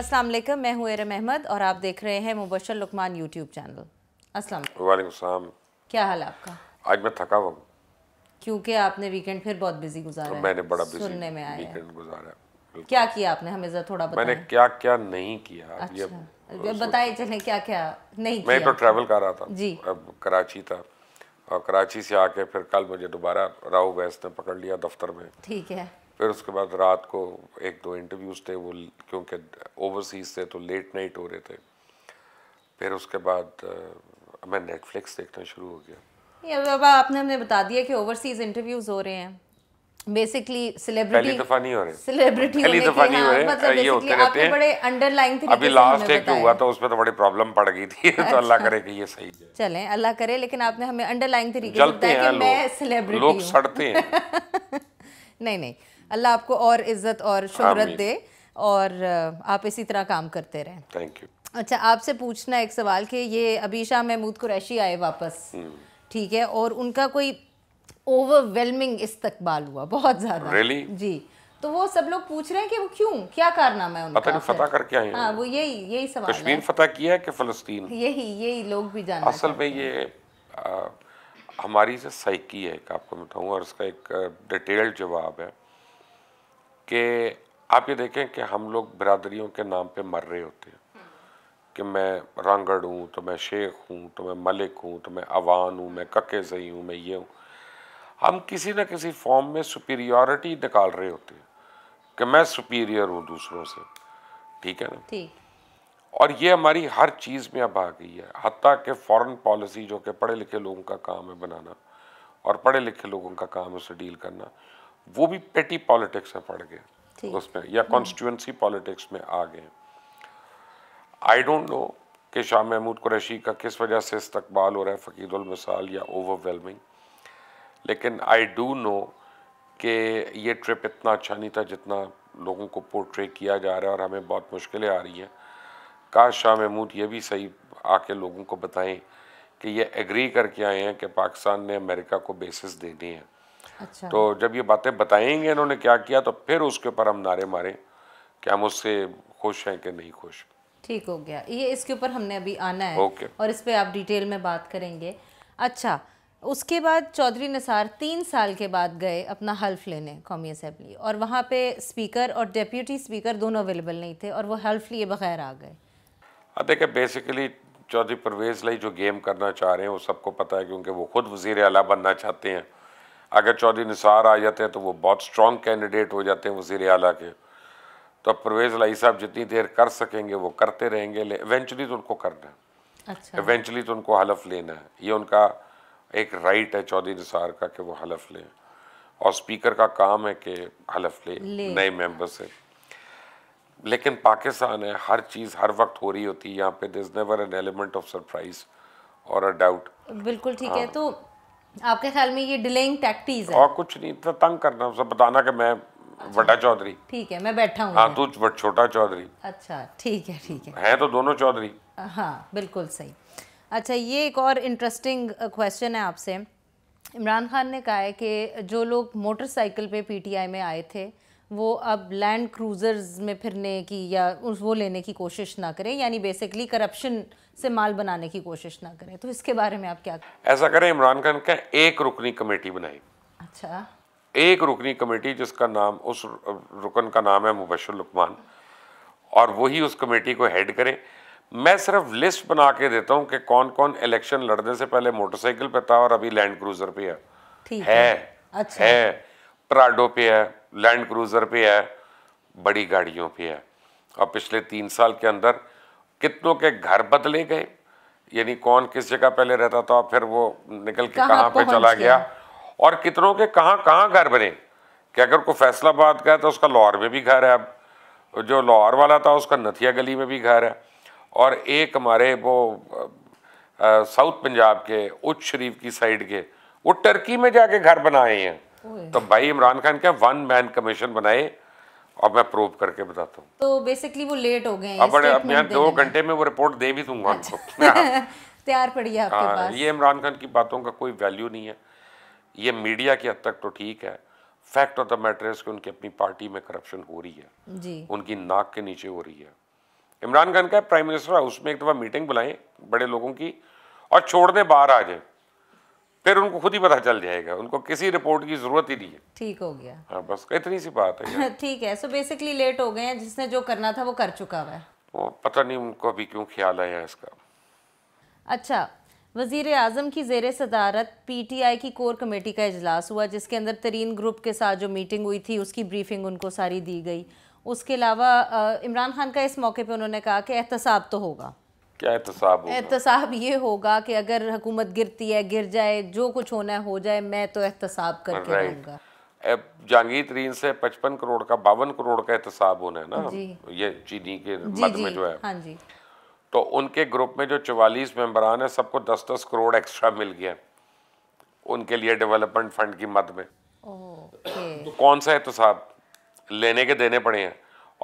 अस्सलाम वालेकुम मैं हूँ एरम अहमद और आप देख रहे हैं मुबशर लुकमान यूट्यूब चैनल अस्सलाम वालेकुम क्या हाल आपका आज मैं थका हुआ क्योंकि आपने वीकेंड फिर बहुत बिजी गुजारा तो मैंने बड़ा बिजी सुनने में आया वीकेंड गुजारा क्या किया आपने हमें जरा थोड़ा बताएं मैंने क्या क्या नहीं किया अच्छा बताए चले क्या क्या नहीं मैं तो ट्रैवल कर रहा था जी अब कराची था और कराची से आके फिर कल मुझे दोबारा राहु वैस ने पकड़ लिया दफ्तर में ठीक है फिर उसके बाद रात को एक दो इंटरव्यूज़ थे वो क्योंकि ओवरसीज़ से तो लेट नाइट हो रहे थे फिर उसके बाद मैं नेटफ्लिक्स देखना शुरू हो गया ये बाबा आपने हमने बता दिया कि ओवरसीज़ इंटरव्यूज़ हो रहे हैं बेसिकली सेलिब्रिटी पहली दफा नहीं हो रहे सेलिब्रिटी पहली दफा नहीं हो रहे मतलब ये होते रहते हैं बड़े अंडरलाइन अभी लास्ट एक जो हुआ था उस पे तो बड़ी प्रॉब्लम पड़ गई थी तो अच्छा। अल्लाह करे कि ये सही चलें अल्लाह करे लेकिन आपने हमें अंडरलाइन तरीके से बताया कि मैं सेलिब्रिटी लोग सड़ते हैं नहीं नहीं अल्लाह आपको और इज्जत और शोहरत दे और आप इसी तरह काम करते रहें थैंक यू अच्छा आपसे पूछना एक सवाल कि ये अबीशा महमूद कुरैशी आए वापस hmm. ठीक है और उनका कोई ओवरवेलमिंग इस्तकबाल हुआ बहुत ज़्यादा really? जी तो वो सब लोग पूछ रहे हैं कि वो क्यों क्या कारनामा है उनका पता नहीं फतह करके आए हाँ वो यही यही सवाल कश्मीर फतह किया है कि फलस्तीन यही यही लोग भी जानते असल में ये आ, हमारी से साइकी है आपको बताऊँ और इसका एक डिटेल्ड जवाब है कि आप ये देखें कि हम लोग बिरादरियों के नाम पे मर रहे होते हैं कि मैं रंगड़ हूँ तो मैं शेख हूँ तो मैं मलिक हूँ तो मैं अवान हूँ मैं कके सही हूँ मैं ये हूँ हम किसी न किसी फॉर्म में सुपीरियॉरिटी निकाल रहे होते हैं कि मैं सुपीरियर हूँ दूसरों से ठीक है ना ठीक और ये हमारी हर चीज़ में अब आ गई है हती कि फॉरेन पॉलिसी जो कि पढ़े लिखे लोगों का काम है बनाना और पढ़े लिखे लोगों का काम है उसे डील करना वो भी पेटी पॉलिटिक्स में पड़ गए उसमें या कॉन्स्टिट्यूंसी हम्म। पॉलिटिक्स में आ गए आई डोंट नो कि शाह महमूद कुरैशी का किस वजह से इस्तकबाल हो रहा है मिसाल या ओवरवेलमिंग लेकिन आई डू नो कि ये ट्रिप इतना अच्छा नहीं था जितना लोगों को पोर्ट्रे किया जा रहा है और हमें बहुत मुश्किलें आ रही हैं काश शाह महमूद ये भी सही आके लोगों को बताएं कि ये एग्री करके आए हैं कि पाकिस्तान ने अमेरिका को बेसिस देनी है अच्छा। तो जब ये बातें बताएंगे इन्होंने क्या किया तो फिर उसके ऊपर हम नारे मारें कि हम उससे खुश हैं कि नहीं खुश ठीक हो गया ये इसके ऊपर हमने अभी आना है ओके और इस पर आप डिटेल में बात करेंगे अच्छा उसके बाद चौधरी निसार तीन साल के बाद गए अपना हल्फ लेने कौमी असम्बली और वहाँ पे स्पीकर और डेप्यूटी स्पीकर दोनों अवेलेबल नहीं थे और वो हल्फ लिए बगैर आ गए देखिए बेसिकली चौधरी परवेज़ लाई जो गेम करना चाह रहे हैं वो सबको पता है क्योंकि वो खुद वजीर अला बनना चाहते हैं अगर चौधरी निसार आ जाते हैं तो वो बहुत स्ट्रॉन्ग कैंडिडेट हो जाते हैं वजीर अला के तो परवेज़ लाई साहब जितनी देर कर सकेंगे वो करते रहेंगे इवेंचुअली तो उनको करना है अच्छा। इवेंचुअली तो उनको हलफ लेना है ये उनका एक राइट है चौधरी निसार का कि वो हलफ लें और स्पीकर का काम है कि हलफ ले, ले। नए मेंबर से लेकिन पाकिस्तान है हर चीज़ हर वक्त हो रही होती है यहाँ पे this never an element of surprise और अ डाउट बिल्कुल ठीक हाँ। है तो आपके ख्याल में ये डिलेइंग टैक्टिस है और कुछ नहीं इतना तंग करना उसे बताना कि मैं बड़ा चौधरी ठीक है मैं बैठा हूँ हाँ तू छोटा चौधरी अच्छा ठीक है ठीक है है तो दोनों चौधरी हाँ बिल्कुल सही अच्छा ये एक और इंटरेस्टिंग क्वेश्चन है आपसे इमरान खान ने कहा है कि जो लोग मोटरसाइकिल पे पीटीआई में आए थे वो अब लैंड क्रूज़र्स में फिरने की या उस वो लेने की कोशिश ना करें यानी बेसिकली करप्शन से माल बनाने की कोशिश ना करें तो इसके बारे में आप क्या ऐसा करें इमरान खान का एक रुकनी कमेटी बनाई अच्छा एक रुकनी कमेटी जिसका नाम उस रुकन का नाम है मुबशर लुकमान और वही उस कमेटी को हेड करें मैं सिर्फ लिस्ट बना के देता हूँ कि कौन कौन इलेक्शन लड़ने से पहले मोटरसाइकिल पे था और अभी लैंड क्रूजर पे है है, है अच्छा है प्राडो पे है लैंड क्रूज़र पे है बड़ी गाड़ियों पे है और पिछले तीन साल के अंदर कितनों के घर बदले गए यानी कौन किस जगह पहले रहता था फिर वो निकल के कहाँ पे चला गया और कितनों के कहाँ कहाँ घर बने कि अगर कोई फैसलाबाद का है तो उसका लाहौर में भी घर है अब जो लाहौर वाला था उसका नथिया गली में भी घर है और एक हमारे वो साउथ पंजाब के उच्च शरीफ की साइड के वो टर्की में जाके घर बनाए हैं तो भाई इमरान खान क्या वन मैन कमीशन बनाए और मैं प्रूव करके बताता हूँ तो बेसिकली वो लेट हो गए अब अब दो घंटे में वो रिपोर्ट दे भी दूंगा अच्छा। उनको हाँ। तैयार पड़ी है आपके हाँ, पास ये इमरान खान की बातों का कोई वैल्यू नहीं है ये मीडिया की हद तक तो ठीक है फैक्ट ऑफ द मैटर कि उनकी अपनी पार्टी में करप्शन हो रही है जी। उनकी नाक के नीचे हो रही है इमरान खान का प्राइम मिनिस्टर हाउस एक दफ़ा मीटिंग बुलाएं बड़े लोगों की और छोड़ने बाहर आ जाए फिर उनको खुद ही पता चल जाएगा उनको किसी रिपोर्ट की जरूरत ही नहीं है ठीक हो गया हाँ बस इतनी सी बात है ठीक है सो बेसिकली लेट हो गए हैं जिसने जो करना था वो कर चुका हुआ है वो पता नहीं उनको अभी क्यों ख्याल आया इसका अच्छा वजीर अजम की जेर सदारत पी टी आई की कोर कमेटी का इजलास हुआ जिसके अंदर तरीन ग्रुप के साथ जो मीटिंग हुई थी उसकी ब्रीफिंग उनको सारी दी गई उसके अलावा इमरान खान का इस मौके पर उन्होंने कहा कि एहतसाब तो होगा क्या एहतसाब एहतसाब ये होगा कि अगर हुकूमत गिरती है गिर जाए जो कुछ होना है हो जाए मैं तो एहतसाब करके रहूँगा जहांगीर तरीन से पचपन करोड़ का बावन करोड़ का एहतसाब होना है ना ये चीनी के मद में जो है हाँ जी। तो उनके ग्रुप में जो चवालीस मेंबरान है सबको दस दस करोड़ एक्स्ट्रा मिल गया उनके लिए डेवलपमेंट फंड की मद में तो कौन सा एहतसाब लेने के देने पड़े हैं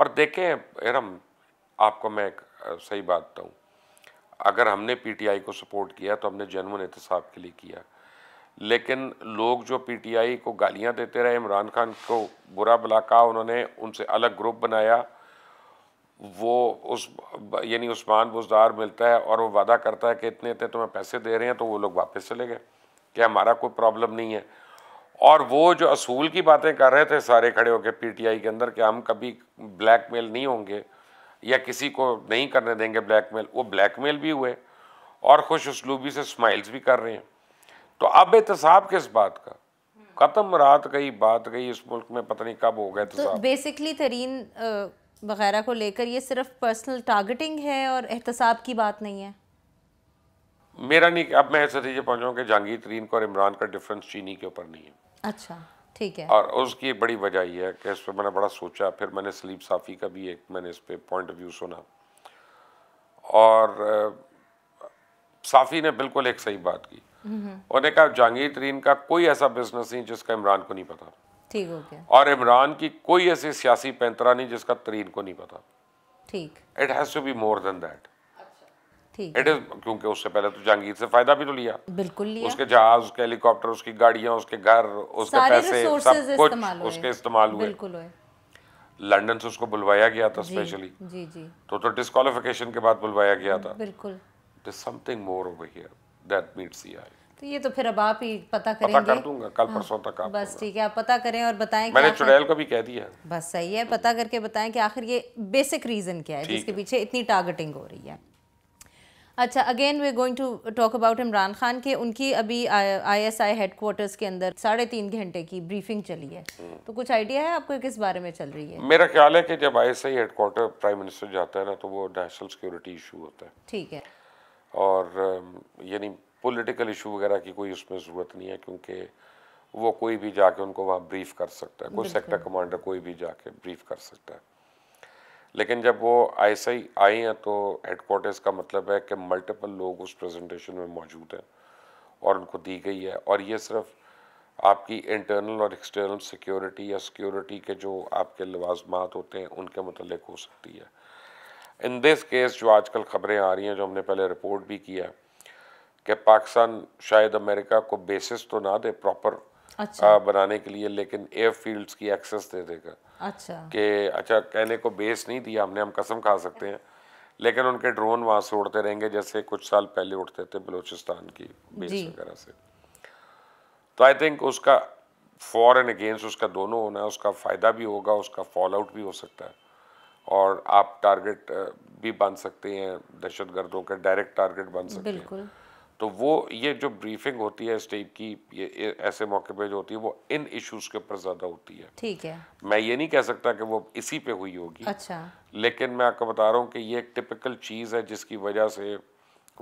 और देखें हरम आपको मैं एक सही बात बताऊँ अगर हमने पीटीआई को सपोर्ट किया तो हमने जनमन एहतसाब के लिए किया लेकिन लोग जो पीटीआई को गालियां देते रहे इमरान खान को बुरा भला कहा उन्होंने उनसे अलग ग्रुप बनाया वो उस यानी उस्मान बुजदार मिलता है और वो वादा करता है कि इतने इतने तुम्हें पैसे दे रहे हैं तो वो लोग वापस चले गए कि हमारा कोई प्रॉब्लम नहीं है और वो जो असूल की बातें कर रहे थे सारे खड़े होकर पी के अंदर कि हम कभी ब्लैक नहीं होंगे या किसी को नहीं करने देंगे ब्लैकमेल वो ब्लैकमेल भी हुए और खुश उसलूबी से स्माइल्स भी कर रहे हैं तो अब एहतसाब किस बात का ख़त्म रात गई बात गई इस मुल्क में पता नहीं कब हो गए तो बेसिकली तरीन वगैरह को लेकर ये सिर्फ पर्सनल टारगेटिंग है और एहतसाब की बात नहीं है मेरा नहीं अब मैं ऐसे नतीजे पहुँचाऊँ कि जहांगीर तरीन को और इमरान का डिफरेंस चीनी के ऊपर नहीं है अच्छा ठीक है और उसकी बड़ी वजह यह है कि इस पर मैंने बड़ा सोचा फिर मैंने सलीम साफ़ी का भी एक मैंने इस पर पॉइंट ऑफ व्यू सुना और साफ़ी ने बिल्कुल एक सही बात की उन्होंने कहा जहांगीर तरीन का कोई ऐसा बिजनेस नहीं जिसका इमरान को नहीं पता ठीक हो गया और इमरान की कोई ऐसी सियासी पैंतरा नहीं जिसका तरीन को नहीं पता ठीक it has to be more than that it is क्योंकि उससे पहले तो जहांगीर से फायदा भी तो लिया बिल्कुल लिया उसके जहाज उसके हेलीकॉप्टर उसकी गाड़ियां उसके घर उसके पैसे सब कुछ उसके इस्तेमाल हुए लंदन से उसको बुलवाया गया था स्पेशली जी जी तो तो डिस्कालिफिकेशन के बाद बुलवाया गया था बिल्कुल something more over here that meets the eye तो ये तो फिर अब आप ही पता करेंगे पता कर दूंगा कल हाँ, परसों तक आप बस ठीक है आप पता करें और बताएं मैंने चुड़ैल को भी कह दिया बस सही है पता करके बताएं कि आखिर ये बेसिक रीजन क्या है जिसके पीछे इतनी टारगेटिंग हो रही है अच्छा again we going to talk about Imran Khan के उनकी अभी आईएसआई हेडक्वार्टर्स के अंदर साढ़े तीन घंटे की ब्रीफिंग चली है तो कुछ आइडिया है आपको किस बारे में चल रही है मेरा ख्याल है कि जब आईएसआई हेडक्वार्टर प्राइम मिनिस्टर जाता है ना तो वो नेशनल सिक्योरिटी इशू होता है ठीक है और um, यानी पोलिटिकल इशू वगैरह की कोई उसमें ज़रूरत नहीं है क्योंकि वो कोई भी जाके उनको वहाँ ब्रीफ कर सकता है कोई सेक्टर कमांडर कोई भी जाके ब्रीफ कर सकता है लेकिन जब वो ऐसे ही आई हैं तो हेडकोर्टर्स का मतलब है कि मल्टीपल लोग उस प्रेजेंटेशन में मौजूद हैं और उनको दी गई है और ये सिर्फ आपकी इंटरनल और एक्सटर्नल सिक्योरिटी या सिक्योरिटी के जो आपके लवाजमात होते हैं उनके मतलब हो सकती है इन दिस केस जो आजकल खबरें आ रही हैं जो हमने पहले रिपोर्ट भी किया है कि पाकिस्तान शायद अमेरिका को बेसिस तो ना दे प्रॉपर अच्छा बनाने के लिए लेकिन एयर फील्ड्स की एक्सेस दे देगा अच्छा के अच्छा कहने को बेस नहीं दिया हमने हम कसम खा सकते हैं लेकिन उनके ड्रोन वहां से उड़ते रहेंगे जैसे कुछ साल पहले उड़ते थे बलूचिस्तान की बेस वगैरह से तो आई थिंक उसका फॉर एंड अगेंस्ट उसका दोनों होना है उसका फ़ायदा भी होगा उसका फॉल आउट भी हो सकता है और आप टारगेट भी बन सकते हैं दहशत के डायरेक्ट टारगेट बन सकते हैं तो वो ये जो ब्रीफिंग होती है इस टाइप की ये ऐसे मौके पे जो होती है वो इन इश्यूज के ऊपर ज्यादा होती है ठीक है मैं ये नहीं कह सकता कि वो इसी पे हुई होगी अच्छा लेकिन मैं आपको बता रहा हूँ कि ये एक टिपिकल चीज है जिसकी वजह से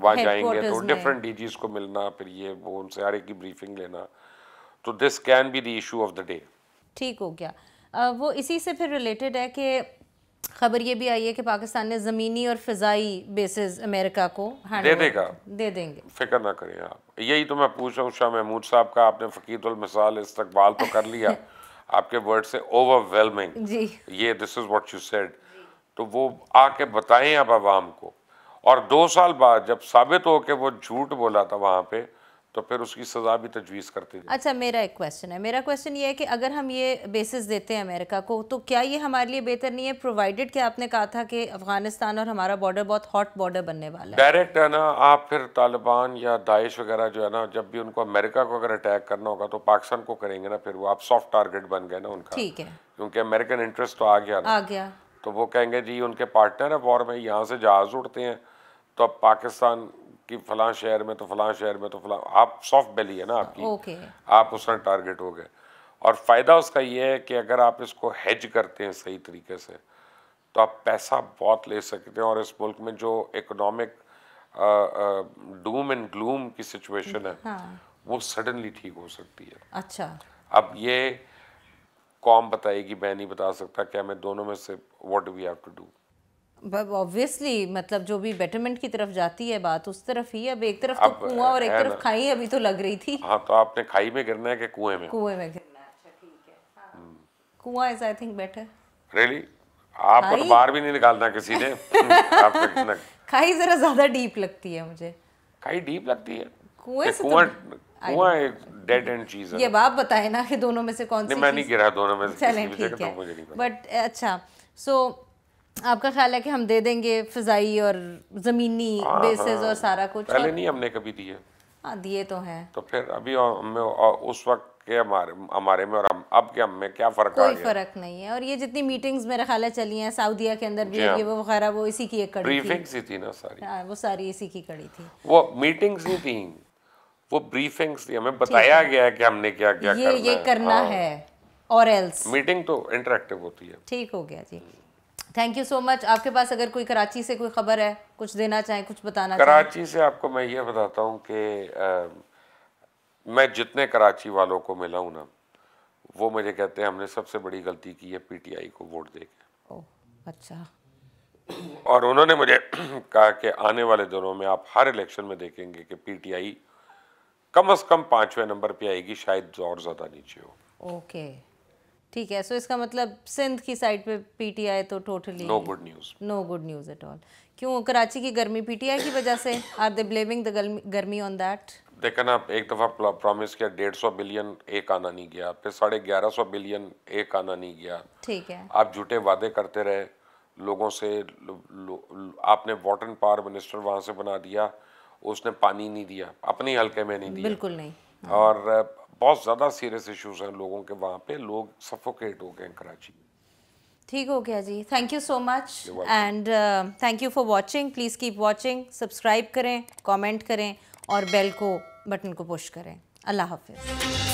वहां जाएंगे तो डिफरेंट डी को मिलना फिर ये वो उनसे हर एक की ब्रीफिंग लेना तो this can be the issue of the day ठीक हो गया आ, वो इसी से फिर रिलेटेड है कि खबर ये भी आई है कि पाकिस्तान ने ज़मीनी और फ़जाई बेसिस अमेरिका को दे देगा दे देंगे फिक्र ना करें आप यही तो मैं पूछ रहा हूँ शाह महमूद साहब का आपने फ़कीरमिसाल इस्तकबाल तो कर लिया आपके वर्ड से ओवरवेलमिंग जी ये this is what you said तो वो आके बताएं आप आवाम को और दो साल बाद जब साबित हो के वो झूठ बोला था वहाँ पे तो फिर उसकी सज़ा भी तजवीज़ करते हैं अच्छा मेरा एक क्वेश्चन है मेरा क्वेश्चन ये है कि अगर हम ये बेसिस देते हैं अमेरिका को तो क्या ये हमारे लिए बेहतर नहीं है प्रोवाइडेड कि आपने कहा था कि अफगानिस्तान और हमारा बॉर्डर बहुत हॉट बॉर्डर बनने वाला है डायरेक्ट है ना आप फिर तालिबान या दाइश वगैरह जो है ना जब भी उनको अमेरिका को अगर अटैक करना होगा तो पाकिस्तान को करेंगे ना फिर वो आप सॉफ्ट टारगेट बन गए ना उनका ठीक है क्योंकि अमेरिकन इंटरेस्ट तो आ गया आ गया तो वो कहेंगे जी उनके पार्टनर है वॉर में यहाँ से जहाज़ उड़ते हैं तो अब पाकिस्तान कि फलां शहर में तो फलां शहर में तो फलां आप सॉफ्ट बेली है ना आपकी ओके आप उसका टारगेट हो गए और फ़ायदा उसका ये है कि अगर आप इसको हेज करते हैं सही तरीके से तो आप पैसा बहुत ले सकते हैं और इस मुल्क में जो इकोनॉमिक डूम एंड ग्लूम की सिचुएशन है हाँ। वो सडनली ठीक हो सकती है अच्छा अब ये कॉम बताएगी मैं नहीं बता सकता क्या मैं दोनों में से what we have to do obviously मतलब जो भी बेटरमेंट की तरफ जाती है बात उस तरफ ही अब एक तरफ तो कुआं और एक तरफ खाई अभी तो लग रही थी हाँ तो आपने खाई में गिरना है कि कुएं में कुएं में गिरना अच्छा ठीक है हाँ। हम्म। कुआं is I think better really आप तो बाहर भी नहीं निकालना किसी ने तो खाई जरा ज्यादा डीप लगती है मुझे खाई डीप लगती है कुएं से तो कुआं कुआं एक डेड एंड चीज है ये आप बताए ना कि दोनों में से कौन सी मैं नहीं गिरा दोनों में से चलें ठीक तो है बट अच्छा सो आपका ख्याल है कि हम दे देंगे फिजाई और जमीनी बेसिस हाँ, हाँ। और सारा कुछ पहले नहीं हमने कभी दिए हाँ, दिए तो हैं तो फिर अभी उस वक्त के हमारे हमारे में और हम अब के हम में क्या फर्क कोई फर्क नहीं है और ये जितनी मीटिंग्स मेरे ख्याल है चली हैं सऊदीया के अंदर भी ये वो वगैरह वो इसी की एक कड़ी ब्रीफिंग थी, थी ना सारी हाँ वो सारी इसी की कड़ी थी वो मीटिंग्स नहीं थी वो ब्रीफिंग्स थी हमें बताया गया है कि हमने क्या क्या ये ये करना है और एल्स मीटिंग तो इंटरेक्टिव होती है ठीक हो गया जी थैंक यू सो मच आपके पास अगर कोई कराची से कोई खबर है कुछ देना चाहें कुछ बताना कराची से आपको मैं ये बताता हूँ कि मैं जितने कराची वालों को मिला हूँ ना वो मुझे कहते हैं हमने सबसे बड़ी गलती की है पीटीआई को वोट दे के अच्छा और उन्होंने मुझे कहा कि आने वाले दिनों में आप हर इलेक्शन में देखेंगे कि पीटीआई कम अज कम पांचवें नंबर पे आएगी शायद और ज्यादा नीचे हो ओके okay. ठीक है सो इसका मतलब सिंध की साइड पे पीटीआई तो totally no good news no good news at all क्यों कराची की गर्मी पीटीआई की वजह से are they blaming the garmi on that देखा ना एक दफ़ा प्रॉमिस किया डेढ़ सौ बिलियन एक आना नहीं गया फिर साढ़े ग्यारह सौ बिलियन एक आना नहीं गया ठीक है आप झूठे वादे करते रहे लोगों से लो, लो, आपने वाटर पावर मिनिस्टर वहां से बना दिया उसने पानी नहीं दिया अपने हल्के में नहीं दिया बिल्कुल नहीं हाँ। और बहुत ज़्यादा सीरियस इश्यूज हैं लोगों के वहाँ पे लोग सफोकेट हो गए हैं कराची में ठीक हो गया जी thank you so much and thank you for watching please keep watching subscribe करें कमेंट करें और बेल को बटन को पुश करें अल्लाह हाफिज़